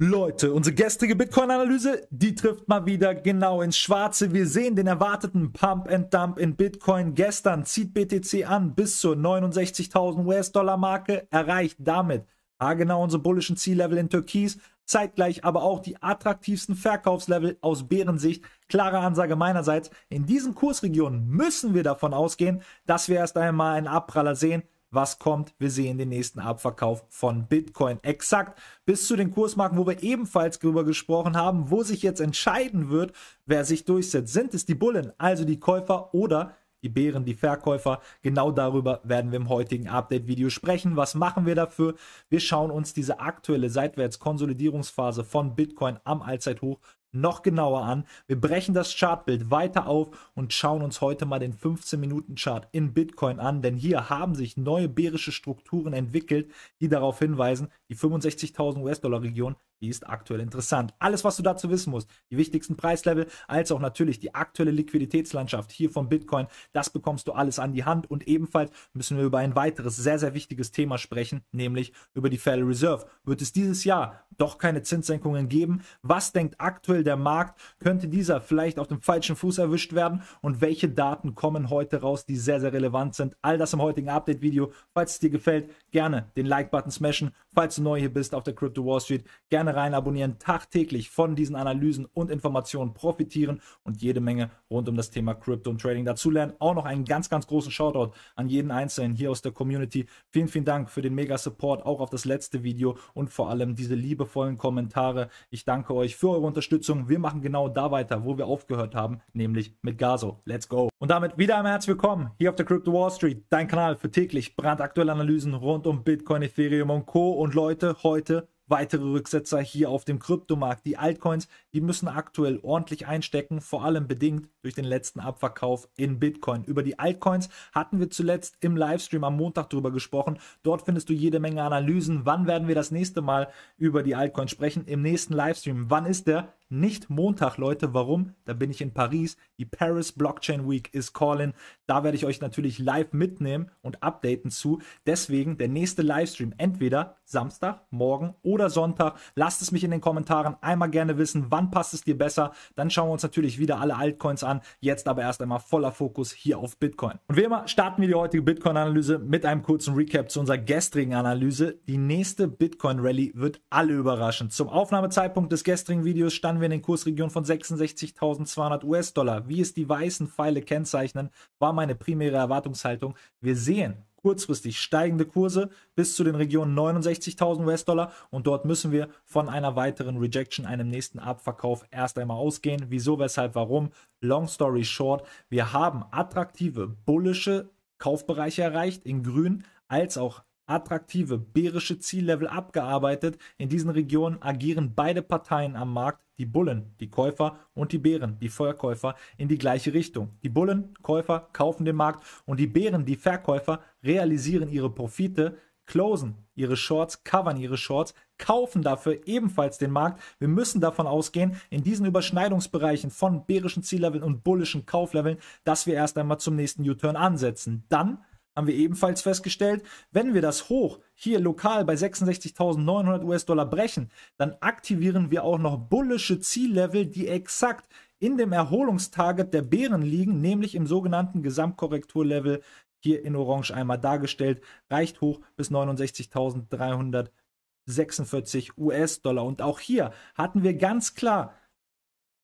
Leute, unsere gestrige Bitcoin-Analyse, die trifft mal wieder genau ins Schwarze. Wir sehen den erwarteten Pump and Dump in Bitcoin. Gestern zieht BTC an bis zur 69.000 US-Dollar-Marke, erreicht damit ah, genau unsere bullischen Ziellevel in Türkis, zeitgleich aber auch die attraktivsten Verkaufslevel aus Bärensicht. Klare Ansage meinerseits, in diesen Kursregionen müssen wir davon ausgehen, dass wir erst einmal einen Abpraller sehen was kommt. Wir sehen den nächsten Abverkauf von Bitcoin. Exakt bis zu den Kursmarken, wo wir ebenfalls drüber gesprochen haben, wo sich jetzt entscheiden wird, wer sich durchsetzt. Sind es die Bullen, also die Käufer oder die Bären, die Verkäufer. Genau darüber werden wir im heutigen Update-Video sprechen. Was machen wir dafür? Wir schauen uns diese aktuelle Seitwärts-Konsolidierungsphase von Bitcoin am Allzeithoch noch genauer an. Wir brechen das Chartbild weiter auf und schauen uns heute mal den 15-Minuten-Chart in Bitcoin an, denn hier haben sich neue bärische Strukturen entwickelt, die darauf hinweisen, die 65.000 US-Dollar-Region die ist aktuell interessant. Alles, was du dazu wissen musst, die wichtigsten Preislevel, als auch natürlich die aktuelle Liquiditätslandschaft hier von Bitcoin, das bekommst du alles an die Hand. Und ebenfalls müssen wir über ein weiteres sehr, sehr wichtiges Thema sprechen, nämlich über die Federal Reserve. Wird es dieses Jahr doch keine Zinssenkungen geben? Was denkt aktuell der Markt? Könnte dieser vielleicht auf dem falschen Fuß erwischt werden? Und welche Daten kommen heute raus, die sehr, sehr relevant sind? All das im heutigen Update-Video. Falls es dir gefällt, gerne den Like-Button smashen Falls du neu hier bist auf der Crypto Wall Street, gerne rein abonnieren, tagtäglich von diesen Analysen und Informationen profitieren und jede Menge rund um das Thema Crypto und Trading dazulernen. Auch noch einen ganz, ganz großen Shoutout an jeden Einzelnen hier aus der Community. Vielen, vielen Dank für den mega Support, auch auf das letzte Video und vor allem diese liebevollen Kommentare. Ich danke euch für eure Unterstützung. Wir machen genau da weiter, wo wir aufgehört haben, nämlich mit Gaso. Let's go! Und damit wieder einmal herzlich willkommen hier auf der Crypto Wall Street, dein Kanal für täglich brandaktuelle Analysen rund um Bitcoin, Ethereum und Co. Und und Leute, heute weitere Rücksetzer hier auf dem Kryptomarkt. Die Altcoins, die müssen aktuell ordentlich einstecken, vor allem bedingt durch den letzten Abverkauf in Bitcoin. Über die Altcoins hatten wir zuletzt im Livestream am Montag drüber gesprochen. Dort findest du jede Menge Analysen. Wann werden wir das nächste Mal über die Altcoins sprechen? Im nächsten Livestream. Wann ist der? nicht Montag, Leute. Warum? Da bin ich in Paris. Die Paris Blockchain Week ist calling. Da werde ich euch natürlich live mitnehmen und updaten zu. Deswegen der nächste Livestream entweder Samstag, morgen oder Sonntag. Lasst es mich in den Kommentaren einmal gerne wissen, wann passt es dir besser. Dann schauen wir uns natürlich wieder alle Altcoins an. Jetzt aber erst einmal voller Fokus hier auf Bitcoin. Und wie immer starten wir die heutige Bitcoin-Analyse mit einem kurzen Recap zu unserer gestrigen Analyse. Die nächste Bitcoin-Rally wird alle überraschen. Zum Aufnahmezeitpunkt des gestrigen Videos standen fahren wir in den Kursregionen von 66.200 US-Dollar. Wie es die weißen Pfeile kennzeichnen, war meine primäre Erwartungshaltung. Wir sehen kurzfristig steigende Kurse bis zu den Regionen 69.000 US-Dollar und dort müssen wir von einer weiteren Rejection, einem nächsten Abverkauf erst einmal ausgehen. Wieso, weshalb, warum? Long story short, wir haben attraktive, bullische Kaufbereiche erreicht in grün als auch attraktive bärische Ziellevel abgearbeitet. In diesen Regionen agieren beide Parteien am Markt, die Bullen, die Käufer und die Bären, die Verkäufer, in die gleiche Richtung. Die Bullen, Käufer, kaufen den Markt und die Bären, die Verkäufer, realisieren ihre Profite, closen ihre Shorts, covern ihre Shorts, kaufen dafür ebenfalls den Markt. Wir müssen davon ausgehen, in diesen Überschneidungsbereichen von bärischen Zielleveln und bullischen Kaufleveln, dass wir erst einmal zum nächsten U-Turn ansetzen. Dann haben wir ebenfalls festgestellt, wenn wir das hoch hier lokal bei 66.900 US-Dollar brechen, dann aktivieren wir auch noch bullische Ziellevel, die exakt in dem Erholungstarget der Bären liegen, nämlich im sogenannten Gesamtkorrekturlevel hier in Orange einmal dargestellt, reicht hoch bis 69.346 US-Dollar. Und auch hier hatten wir ganz klar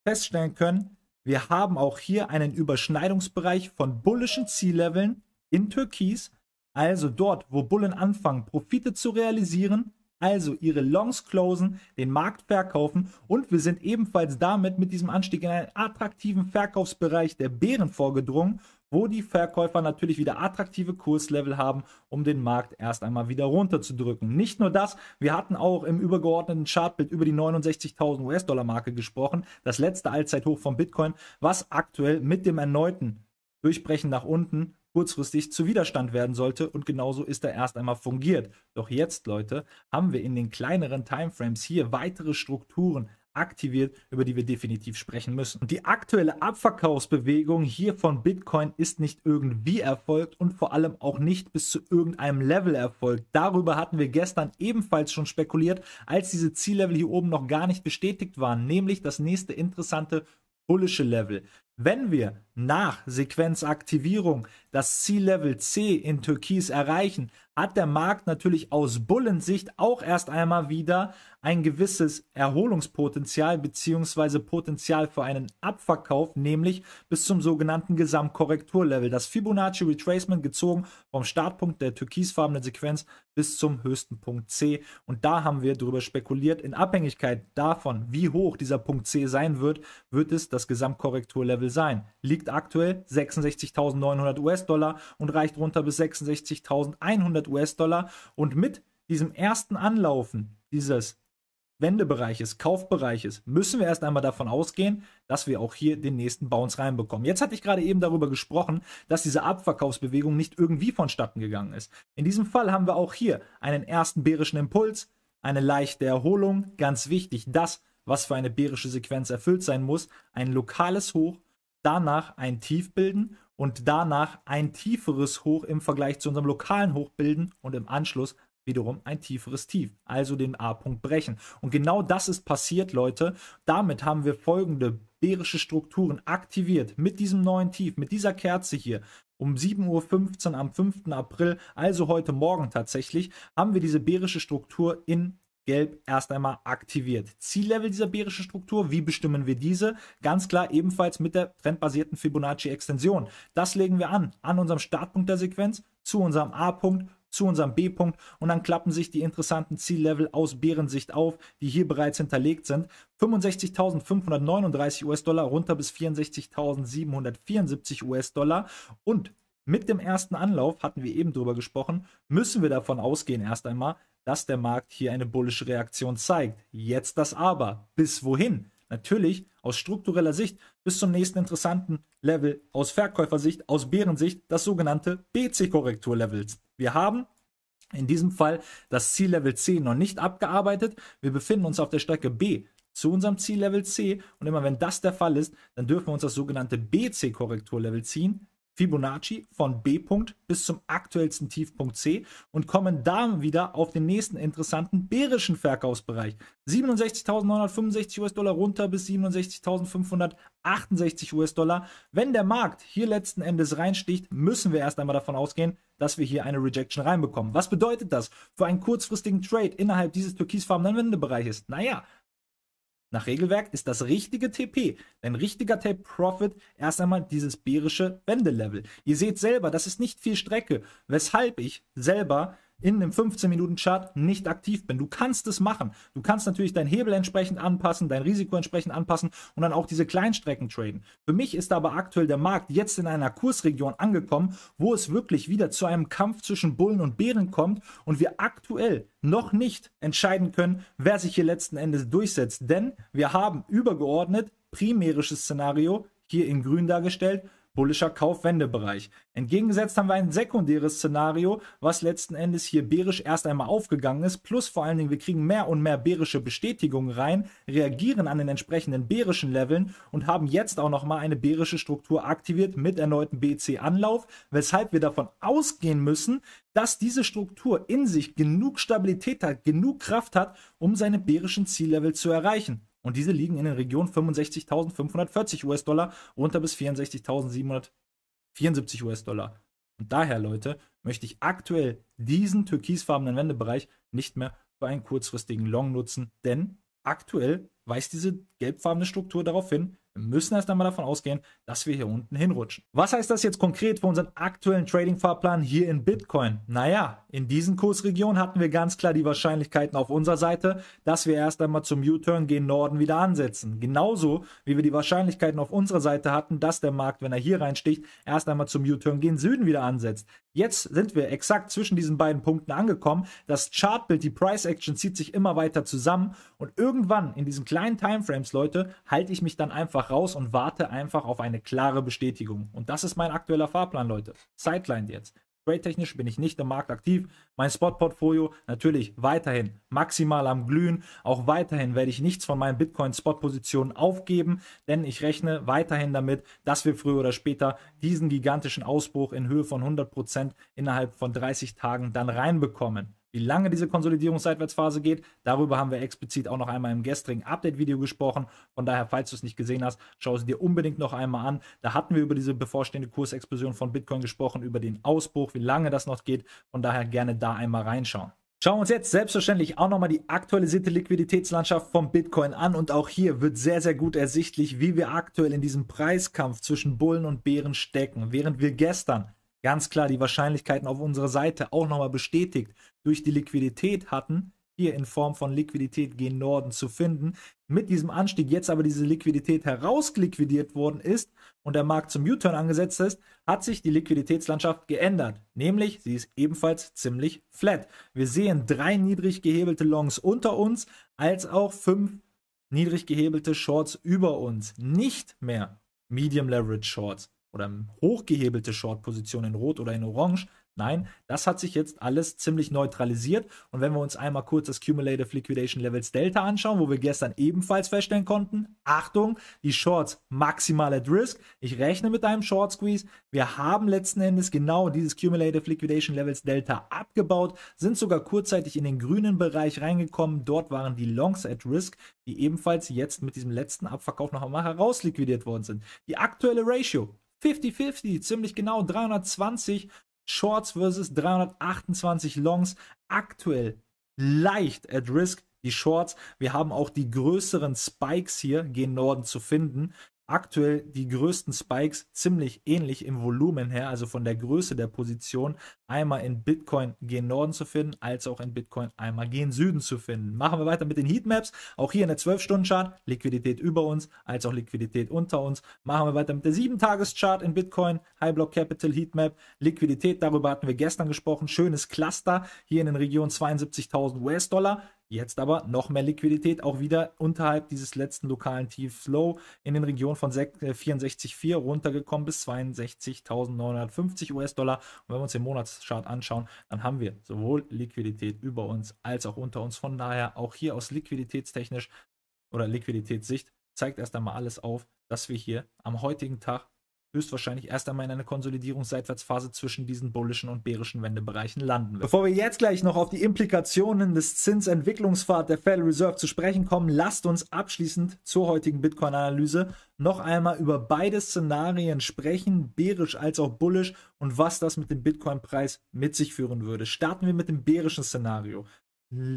feststellen können, wir haben auch hier einen Überschneidungsbereich von bullischen Zielleveln in Türkis, also dort, wo Bullen anfangen, Profite zu realisieren, also ihre Longs closen, den Markt verkaufen und wir sind ebenfalls damit mit diesem Anstieg in einen attraktiven Verkaufsbereich der Bären vorgedrungen, wo die Verkäufer natürlich wieder attraktive Kurslevel haben, um den Markt erst einmal wieder runterzudrücken. Nicht nur das, wir hatten auch im übergeordneten Chartbild über die 69.000 US-Dollar-Marke gesprochen, das letzte Allzeithoch von Bitcoin, was aktuell mit dem erneuten Durchbrechen nach unten kurzfristig zu Widerstand werden sollte und genauso ist er erst einmal fungiert. Doch jetzt, Leute, haben wir in den kleineren Timeframes hier weitere Strukturen aktiviert, über die wir definitiv sprechen müssen. Und die aktuelle Abverkaufsbewegung hier von Bitcoin ist nicht irgendwie erfolgt und vor allem auch nicht bis zu irgendeinem Level erfolgt. Darüber hatten wir gestern ebenfalls schon spekuliert, als diese Ziellevel hier oben noch gar nicht bestätigt waren, nämlich das nächste interessante bullische Level. Wenn wir nach Sequenzaktivierung das Ziellevel C in Türkis erreichen, hat der Markt natürlich aus Bullensicht auch erst einmal wieder ein gewisses Erholungspotenzial bzw. Potenzial für einen Abverkauf, nämlich bis zum sogenannten Gesamtkorrekturlevel. Das Fibonacci Retracement gezogen vom Startpunkt der türkisfarbenen Sequenz bis zum höchsten Punkt C. Und da haben wir darüber spekuliert, in Abhängigkeit davon, wie hoch dieser Punkt C sein wird, wird es das Gesamtkorrekturlevel Level sein. Liegt aktuell 66.900 US-Dollar und reicht runter bis 66.100 US-Dollar. Und mit diesem ersten Anlaufen dieses Wendebereiches, Kaufbereiches, müssen wir erst einmal davon ausgehen, dass wir auch hier den nächsten Bounce reinbekommen. Jetzt hatte ich gerade eben darüber gesprochen, dass diese Abverkaufsbewegung nicht irgendwie vonstatten gegangen ist. In diesem Fall haben wir auch hier einen ersten bärischen Impuls, eine leichte Erholung, ganz wichtig, das, was für eine bärische Sequenz erfüllt sein muss, ein lokales Hoch danach ein Tief bilden und danach ein tieferes Hoch im Vergleich zu unserem lokalen Hoch bilden und im Anschluss wiederum ein tieferes Tief, also den A-Punkt brechen. Und genau das ist passiert, Leute. Damit haben wir folgende bärische Strukturen aktiviert mit diesem neuen Tief, mit dieser Kerze hier. Um 7.15 Uhr am 5. April, also heute Morgen tatsächlich, haben wir diese bärische Struktur in gelb erst einmal aktiviert. Ziellevel dieser bärischen Struktur, wie bestimmen wir diese? Ganz klar ebenfalls mit der trendbasierten Fibonacci-Extension. Das legen wir an, an unserem Startpunkt der Sequenz, zu unserem A-Punkt, zu unserem B-Punkt und dann klappen sich die interessanten Ziellevel aus Bärensicht auf, die hier bereits hinterlegt sind. 65.539 US-Dollar runter bis 64.774 US-Dollar und mit dem ersten Anlauf, hatten wir eben drüber gesprochen, müssen wir davon ausgehen erst einmal, dass der Markt hier eine bullische Reaktion zeigt. Jetzt das aber. Bis wohin? Natürlich aus struktureller Sicht bis zum nächsten interessanten Level aus Verkäufersicht, aus Bärensicht, das sogenannte BC-Korrekturlevel. Wir haben in diesem Fall das Ziellevel C noch nicht abgearbeitet. Wir befinden uns auf der Strecke B zu unserem Ziellevel C und immer wenn das der Fall ist, dann dürfen wir uns das sogenannte BC-Korrekturlevel ziehen. Fibonacci von B-Punkt bis zum aktuellsten Tiefpunkt C und kommen dann wieder auf den nächsten interessanten bärischen Verkaufsbereich. 67.965 US-Dollar runter bis 67.568 US-Dollar. Wenn der Markt hier letzten Endes reinsticht, müssen wir erst einmal davon ausgehen, dass wir hier eine Rejection reinbekommen. Was bedeutet das für einen kurzfristigen Trade innerhalb dieses türkisfarbenen Wendebereiches? Naja, nach Regelwerk ist das richtige TP, ein richtiger Tape Profit, erst einmal dieses bärische Wendelevel. Ihr seht selber, das ist nicht viel Strecke, weshalb ich selber in einem 15-Minuten-Chart nicht aktiv bin. Du kannst es machen. Du kannst natürlich deinen Hebel entsprechend anpassen, dein Risiko entsprechend anpassen und dann auch diese Kleinstrecken traden. Für mich ist aber aktuell der Markt jetzt in einer Kursregion angekommen, wo es wirklich wieder zu einem Kampf zwischen Bullen und Bären kommt und wir aktuell noch nicht entscheiden können, wer sich hier letzten Endes durchsetzt. Denn wir haben übergeordnet primärisches Szenario hier in grün dargestellt bullischer Kaufwendebereich. Entgegengesetzt haben wir ein sekundäres Szenario, was letzten Endes hier bärisch erst einmal aufgegangen ist, plus vor allen Dingen, wir kriegen mehr und mehr bärische Bestätigungen rein, reagieren an den entsprechenden bärischen Leveln und haben jetzt auch nochmal eine bärische Struktur aktiviert mit erneuten BC-Anlauf, weshalb wir davon ausgehen müssen, dass diese Struktur in sich genug Stabilität hat, genug Kraft hat, um seine bärischen Ziellevel zu erreichen. Und diese liegen in den Regionen 65.540 US-Dollar runter bis 64.774 US-Dollar. Und daher, Leute, möchte ich aktuell diesen türkisfarbenen Wendebereich nicht mehr für einen kurzfristigen Long nutzen, denn aktuell weist diese gelbfarbene Struktur darauf hin, wir müssen erst einmal davon ausgehen, dass wir hier unten hinrutschen. Was heißt das jetzt konkret für unseren aktuellen Trading-Fahrplan hier in Bitcoin? Naja, in diesen Kursregionen hatten wir ganz klar die Wahrscheinlichkeiten auf unserer Seite, dass wir erst einmal zum U-Turn gehen Norden wieder ansetzen. Genauso wie wir die Wahrscheinlichkeiten auf unserer Seite hatten, dass der Markt, wenn er hier reinsticht, erst einmal zum U-Turn gehen Süden wieder ansetzt. Jetzt sind wir exakt zwischen diesen beiden Punkten angekommen. Das Chartbild, die Price Action zieht sich immer weiter zusammen und irgendwann in diesen kleinen Timeframes, Leute, halte ich mich dann einfach raus und warte einfach auf eine klare Bestätigung. Und das ist mein aktueller Fahrplan, Leute. Sidelined jetzt. Trade-technisch bin ich nicht im Markt aktiv. Mein Spot-Portfolio natürlich weiterhin maximal am Glühen. Auch weiterhin werde ich nichts von meinen Bitcoin-Spot-Positionen aufgeben, denn ich rechne weiterhin damit, dass wir früher oder später diesen gigantischen Ausbruch in Höhe von 100% Prozent innerhalb von 30 Tagen dann reinbekommen wie lange diese mhm. Konsolidierungsseitwärtsphase geht. Darüber haben wir explizit auch noch einmal im gestrigen Update-Video gesprochen. Von daher, falls du es nicht gesehen hast, schau es dir unbedingt noch einmal an. Da hatten wir über diese bevorstehende Kursexplosion von Bitcoin gesprochen, über den Ausbruch, wie lange das noch geht. Von daher gerne da einmal reinschauen. Schauen wir uns jetzt selbstverständlich auch nochmal die aktualisierte Liquiditätslandschaft von Bitcoin an und auch hier wird sehr, sehr gut ersichtlich, wie wir aktuell in diesem Preiskampf zwischen Bullen und Bären stecken. Während wir gestern ganz klar die Wahrscheinlichkeiten auf unserer Seite auch nochmal bestätigt durch die Liquidität hatten, hier in Form von Liquidität gen Norden zu finden. Mit diesem Anstieg jetzt aber diese Liquidität herausliquidiert worden ist und der Markt zum U-Turn angesetzt ist, hat sich die Liquiditätslandschaft geändert. Nämlich, sie ist ebenfalls ziemlich flat. Wir sehen drei niedrig gehebelte Longs unter uns, als auch fünf niedrig gehebelte Shorts über uns. Nicht mehr Medium Leverage Shorts oder hochgehebelte Short-Position in Rot oder in Orange. Nein, das hat sich jetzt alles ziemlich neutralisiert. Und wenn wir uns einmal kurz das Cumulative Liquidation Levels Delta anschauen, wo wir gestern ebenfalls feststellen konnten, Achtung, die Shorts maximal at risk. Ich rechne mit einem Short Squeeze. Wir haben letzten Endes genau dieses Cumulative Liquidation Levels Delta abgebaut, sind sogar kurzzeitig in den grünen Bereich reingekommen. Dort waren die Longs at risk, die ebenfalls jetzt mit diesem letzten Abverkauf noch einmal herausliquidiert worden sind. Die aktuelle Ratio 50-50, ziemlich genau 320 Shorts versus 328 Longs. Aktuell leicht at risk die Shorts. Wir haben auch die größeren Spikes hier gen Norden zu finden aktuell die größten Spikes ziemlich ähnlich im Volumen her, also von der Größe der Position, einmal in Bitcoin gen Norden zu finden, als auch in Bitcoin einmal gen Süden zu finden. Machen wir weiter mit den Heatmaps. Auch hier in der 12-Stunden-Chart Liquidität über uns, als auch Liquidität unter uns. Machen wir weiter mit der 7-Tages-Chart in Bitcoin, High Block Capital Heatmap, Liquidität, darüber hatten wir gestern gesprochen. Schönes Cluster hier in den Regionen 72.000 US-Dollar. Jetzt aber noch mehr Liquidität, auch wieder unterhalb dieses letzten lokalen Tiefs Low in den Regionen von 64,4 äh, runtergekommen bis 62.950 US-Dollar. Und wenn wir uns den Monatschart anschauen, dann haben wir sowohl Liquidität über uns als auch unter uns. Von daher auch hier aus liquiditätstechnisch oder Liquiditätssicht zeigt erst einmal alles auf, dass wir hier am heutigen Tag höchstwahrscheinlich erst einmal in einer Konsolidierungsseitwärtsphase zwischen diesen bullischen und bärischen Wendebereichen landen wird. Bevor wir jetzt gleich noch auf die Implikationen des Zinsentwicklungspfad der Federal Reserve zu sprechen kommen, lasst uns abschließend zur heutigen Bitcoin-Analyse noch einmal über beide Szenarien sprechen, bärisch als auch bullisch und was das mit dem Bitcoin-Preis mit sich führen würde. Starten wir mit dem bärischen Szenario.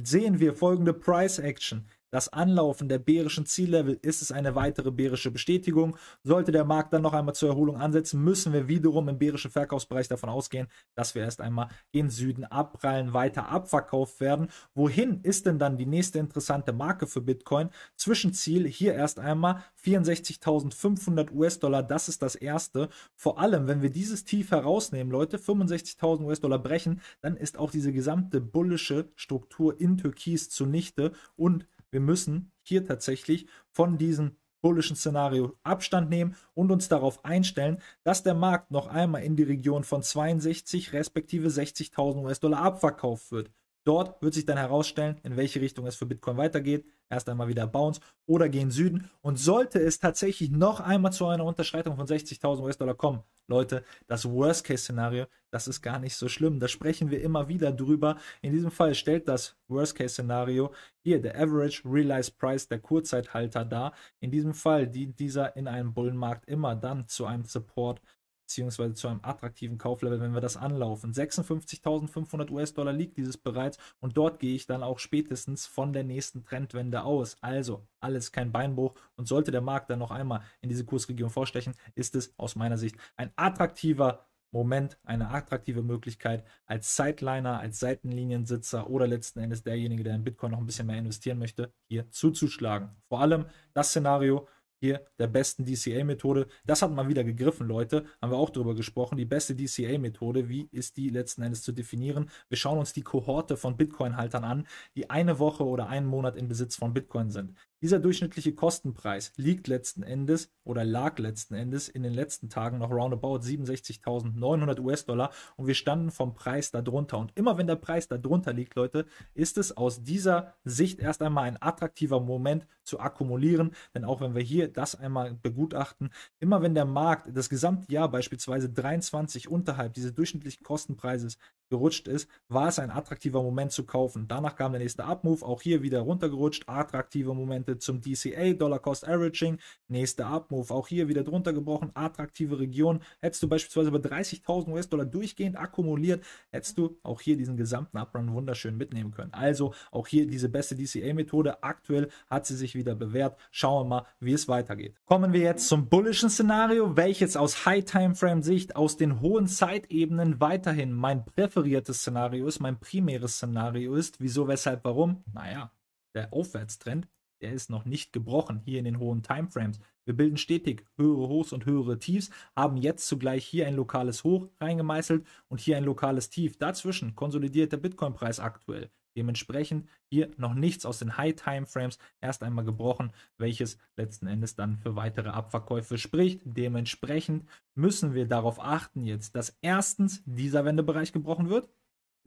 Sehen wir folgende Price Action. Das Anlaufen der bärischen Ziellevel ist es eine weitere bärische Bestätigung. Sollte der Markt dann noch einmal zur Erholung ansetzen, müssen wir wiederum im bärischen Verkaufsbereich davon ausgehen, dass wir erst einmal in Süden abprallen, weiter abverkauft werden. Wohin ist denn dann die nächste interessante Marke für Bitcoin? Zwischenziel hier erst einmal 64.500 US-Dollar, das ist das erste. Vor allem, wenn wir dieses Tief herausnehmen, Leute, 65.000 US-Dollar brechen, dann ist auch diese gesamte bullische Struktur in Türkis zunichte und wir müssen hier tatsächlich von diesem bullischen Szenario Abstand nehmen und uns darauf einstellen, dass der Markt noch einmal in die Region von 62 respektive 60.000 US-Dollar abverkauft wird. Dort wird sich dann herausstellen, in welche Richtung es für Bitcoin weitergeht. Erst einmal wieder Bounce oder gehen Süden. Und sollte es tatsächlich noch einmal zu einer Unterschreitung von 60.000 US-Dollar kommen, Leute, das Worst-Case-Szenario, das ist gar nicht so schlimm. Da sprechen wir immer wieder drüber. In diesem Fall stellt das Worst-Case-Szenario hier der Average Realized Price der Kurzzeithalter dar. In diesem Fall dient dieser in einem Bullenmarkt immer dann zu einem Support beziehungsweise zu einem attraktiven Kauflevel, wenn wir das anlaufen. 56.500 US-Dollar liegt dieses bereits und dort gehe ich dann auch spätestens von der nächsten Trendwende aus. Also alles kein Beinbruch und sollte der Markt dann noch einmal in diese Kursregion vorstechen, ist es aus meiner Sicht ein attraktiver Moment, eine attraktive Möglichkeit als Sideliner, als Seitenliniensitzer oder letzten Endes derjenige, der in Bitcoin noch ein bisschen mehr investieren möchte, hier zuzuschlagen. Vor allem das Szenario, hier der besten DCA-Methode. Das hat mal wieder gegriffen, Leute. Haben wir auch darüber gesprochen. Die beste DCA-Methode, wie ist die letzten Endes zu definieren? Wir schauen uns die Kohorte von Bitcoin-Haltern an, die eine Woche oder einen Monat in Besitz von Bitcoin sind. Dieser durchschnittliche Kostenpreis liegt letzten Endes oder lag letzten Endes in den letzten Tagen noch roundabout 67.900 US-Dollar und wir standen vom Preis darunter. Und immer wenn der Preis darunter liegt, Leute, ist es aus dieser Sicht erst einmal ein attraktiver Moment zu akkumulieren. Denn auch wenn wir hier das einmal begutachten, immer wenn der Markt das gesamte Jahr beispielsweise 23 unterhalb dieses durchschnittlichen Kostenpreises gerutscht ist, war es ein attraktiver Moment zu kaufen. Danach kam der nächste Upmove, auch hier wieder runtergerutscht, attraktiver Moment Punkte zum DCA, Dollar Cost Averaging, nächster Upmove, auch hier wieder drunter gebrochen, attraktive Region, hättest du beispielsweise über 30.000 US-Dollar durchgehend akkumuliert, hättest du auch hier diesen gesamten Uprun wunderschön mitnehmen können. Also auch hier diese beste DCA-Methode, aktuell hat sie sich wieder bewährt, schauen wir mal, wie es weitergeht. Kommen wir jetzt zum bullischen Szenario, welches aus High-Time-Frame-Sicht aus den hohen Zeitebenen weiterhin mein präferiertes Szenario ist, mein primäres Szenario ist. Wieso, weshalb, warum? Naja, der Aufwärtstrend der ist noch nicht gebrochen hier in den hohen Timeframes. Wir bilden stetig höhere Hochs und höhere Tiefs, haben jetzt zugleich hier ein lokales Hoch reingemeißelt und hier ein lokales Tief. Dazwischen konsolidiert der Bitcoin-Preis aktuell. Dementsprechend hier noch nichts aus den High-Timeframes erst einmal gebrochen, welches letzten Endes dann für weitere Abverkäufe spricht. Dementsprechend müssen wir darauf achten jetzt, dass erstens dieser Wendebereich gebrochen wird,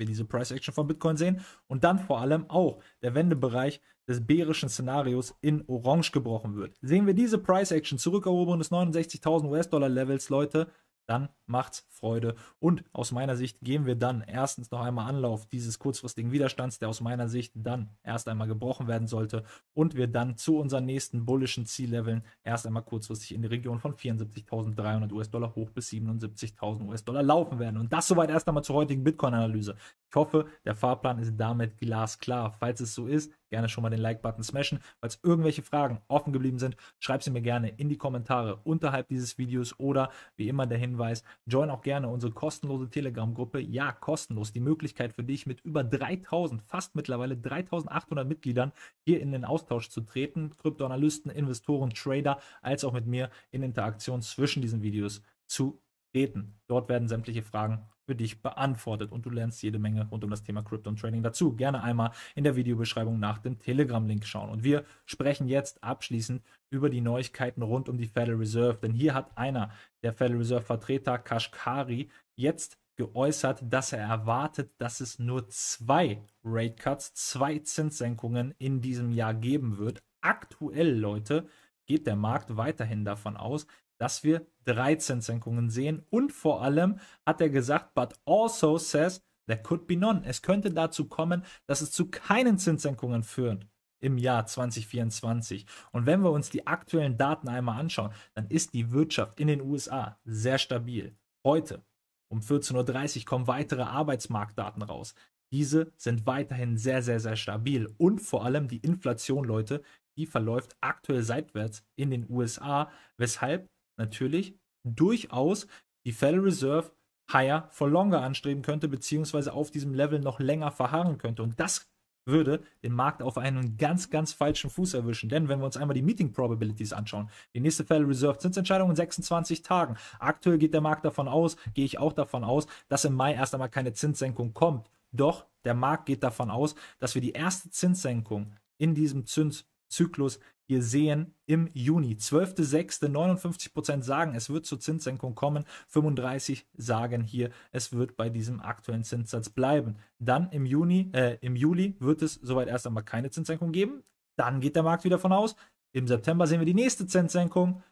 wir diese Price Action von Bitcoin sehen und dann vor allem auch der Wendebereich des bärischen Szenarios in Orange gebrochen wird. Sehen wir diese Price Action, zurückerobern des 69.000 US-Dollar-Levels, Leute, dann macht's Freude. Und aus meiner Sicht geben wir dann erstens noch einmal Anlauf dieses kurzfristigen Widerstands, der aus meiner Sicht dann erst einmal gebrochen werden sollte. Und wir dann zu unseren nächsten bullischen Zielleveln erst einmal kurzfristig in die Region von 74.300 US-Dollar hoch bis 77.000 US-Dollar laufen werden. Und das soweit erst einmal zur heutigen Bitcoin-Analyse. Ich hoffe, der Fahrplan ist damit glasklar. Falls es so ist, gerne schon mal den Like-Button smashen. Falls irgendwelche Fragen offen geblieben sind, schreib sie mir gerne in die Kommentare unterhalb dieses Videos oder wie immer der Hinweis, join auch gerne unsere kostenlose Telegram-Gruppe. Ja, kostenlos. Die Möglichkeit für dich mit über 3000, fast mittlerweile 3800 Mitgliedern hier in den Austausch zu treten. Kryptoanalysten, Investoren, Trader, als auch mit mir in Interaktion zwischen diesen Videos zu treten. Dort werden sämtliche Fragen für dich beantwortet und du lernst jede Menge rund um das Thema Crypto und Trading dazu. Gerne einmal in der Videobeschreibung nach dem Telegram-Link schauen. Und wir sprechen jetzt abschließend über die Neuigkeiten rund um die Federal Reserve, denn hier hat einer der Federal Reserve-Vertreter, Kashkari, jetzt geäußert, dass er erwartet, dass es nur zwei Rate Cuts, zwei Zinssenkungen in diesem Jahr geben wird. Aktuell, Leute, geht der Markt weiterhin davon aus, dass wir 13 Senkungen sehen. Und vor allem hat er gesagt, but also says there could be none. Es könnte dazu kommen, dass es zu keinen Zinssenkungen führt im Jahr 2024. Und wenn wir uns die aktuellen Daten einmal anschauen, dann ist die Wirtschaft in den USA sehr stabil. Heute um 14.30 Uhr kommen weitere Arbeitsmarktdaten raus. Diese sind weiterhin sehr, sehr, sehr stabil. Und vor allem die Inflation, Leute, die verläuft aktuell seitwärts in den USA, weshalb natürlich durchaus die Federal Reserve higher for longer anstreben könnte, beziehungsweise auf diesem Level noch länger verharren könnte. Und das würde den Markt auf einen ganz, ganz falschen Fuß erwischen. Denn wenn wir uns einmal die Meeting Probabilities anschauen, die nächste Federal Reserve Zinsentscheidung in 26 Tagen. Aktuell geht der Markt davon aus, gehe ich auch davon aus, dass im Mai erst einmal keine Zinssenkung kommt. Doch der Markt geht davon aus, dass wir die erste Zinssenkung in diesem Zins Zyklus wir sehen im Juni. 12.06. 59% sagen, es wird zur Zinssenkung kommen. 35 sagen hier, es wird bei diesem aktuellen Zinssatz bleiben. Dann im Juni, äh, im Juli wird es soweit erst einmal keine Zinssenkung geben. Dann geht der Markt wieder von aus. Im September sehen wir die nächste Zinssenkung.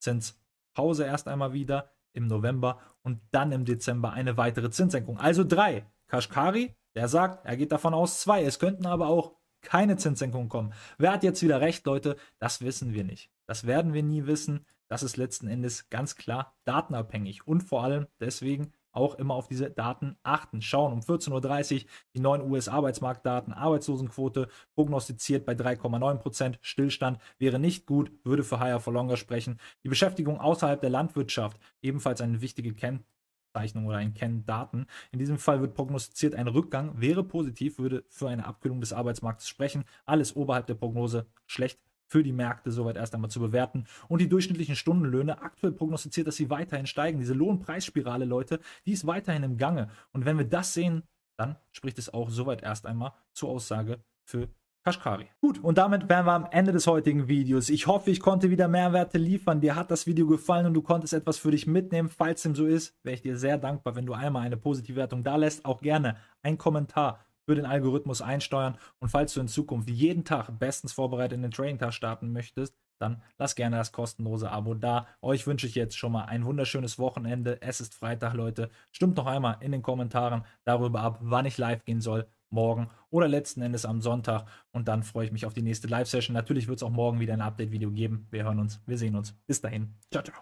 Zinspause erst einmal wieder im November und dann im Dezember eine weitere Zinssenkung. Also drei. Kashkari, der sagt, er geht davon aus zwei. Es könnten aber auch keine Zinssenkungen kommen. Wer hat jetzt wieder recht, Leute? Das wissen wir nicht. Das werden wir nie wissen. Das ist letzten Endes ganz klar datenabhängig und vor allem deswegen auch immer auf diese Daten achten. Schauen um 14.30 Uhr die neuen US-Arbeitsmarktdaten, Arbeitslosenquote prognostiziert bei 3,9 Prozent. Stillstand wäre nicht gut, würde für Higher for Longer sprechen. Die Beschäftigung außerhalb der Landwirtschaft, ebenfalls eine wichtige Ken Zeichnung oder ein Kenndaten. In diesem Fall wird prognostiziert, ein Rückgang wäre positiv, würde für eine Abkühlung des Arbeitsmarktes sprechen. Alles oberhalb der Prognose schlecht für die Märkte soweit erst einmal zu bewerten. Und die durchschnittlichen Stundenlöhne, aktuell prognostiziert, dass sie weiterhin steigen. Diese Lohnpreisspirale, Leute, die ist weiterhin im Gange. Und wenn wir das sehen, dann spricht es auch soweit erst einmal zur Aussage für die. Kashkari. Gut, und damit wären wir am Ende des heutigen Videos. Ich hoffe, ich konnte wieder Mehrwerte liefern. Dir hat das Video gefallen und du konntest etwas für dich mitnehmen. Falls dem so ist, wäre ich dir sehr dankbar, wenn du einmal eine positive Wertung da lässt. Auch gerne einen Kommentar für den Algorithmus einsteuern. Und falls du in Zukunft jeden Tag bestens vorbereitet in den Training-Tag starten möchtest, dann lass gerne das kostenlose Abo da. Euch wünsche ich jetzt schon mal ein wunderschönes Wochenende. Es ist Freitag, Leute. Stimmt noch einmal in den Kommentaren darüber ab, wann ich live gehen soll morgen oder letzten Endes am Sonntag. Und dann freue ich mich auf die nächste Live-Session. Natürlich wird es auch morgen wieder ein Update-Video geben. Wir hören uns, wir sehen uns. Bis dahin. Ciao, ciao.